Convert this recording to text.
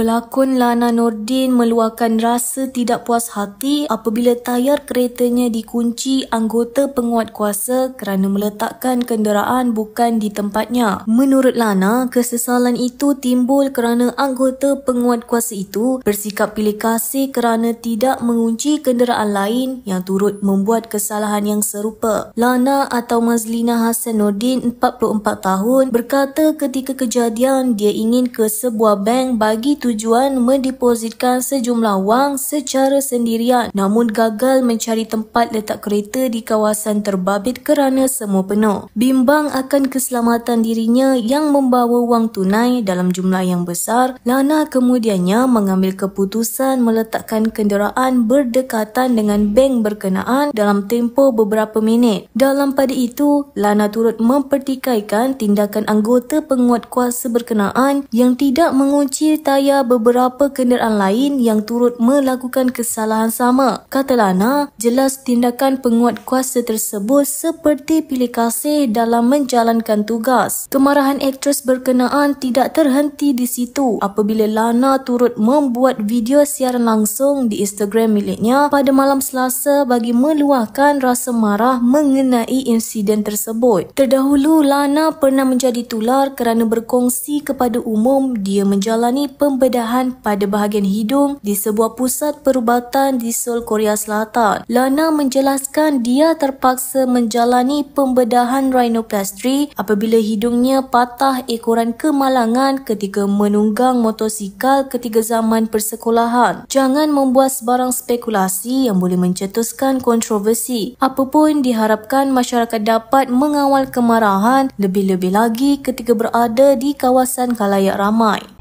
Pelakon Lana Nordin meluahkan rasa tidak puas hati apabila tayar keretanya dikunci anggota penguat kuasa kerana meletakkan kenderaan bukan di tempatnya. Menurut Lana, kesesalan itu timbul kerana anggota penguat kuasa itu bersikap pilih kasih kerana tidak mengunci kenderaan lain yang turut membuat kesalahan yang serupa. Lana atau Mazlina Hassan Nordin, 44 tahun, berkata ketika kejadian dia ingin ke sebuah bank bagi tujuan bertujuan mendepositkan sejumlah wang secara sendirian namun gagal mencari tempat letak kereta di kawasan terbabit kerana semua penuh. Bimbang akan keselamatan dirinya yang membawa wang tunai dalam jumlah yang besar, Lana kemudiannya mengambil keputusan meletakkan kenderaan berdekatan dengan bank berkenaan dalam tempoh beberapa minit. Dalam pada itu, Lana turut mempertikaikan tindakan anggota penguat kuasa berkenaan yang tidak mengunci tayar beberapa kenderaan lain yang turut melakukan kesalahan sama. Kata Lana, jelas tindakan penguat kuasa tersebut seperti pilih kasih dalam menjalankan tugas. Kemarahan aktris berkenaan tidak terhenti di situ apabila Lana turut membuat video siaran langsung di Instagram miliknya pada malam selasa bagi meluahkan rasa marah mengenai insiden tersebut. Terdahulu, Lana pernah menjadi tular kerana berkongsi kepada umum dia menjalani pembunuhan pembedahan pada bahagian hidung di sebuah pusat perubatan di Seoul, Korea Selatan. Lana menjelaskan dia terpaksa menjalani pembedahan rhinoplasty apabila hidungnya patah ekoran kemalangan ketika menunggang motosikal ketika zaman persekolahan. Jangan membuat sebarang spekulasi yang boleh mencetuskan kontroversi. Apapun diharapkan masyarakat dapat mengawal kemarahan lebih-lebih lagi ketika berada di kawasan khalayak ramai.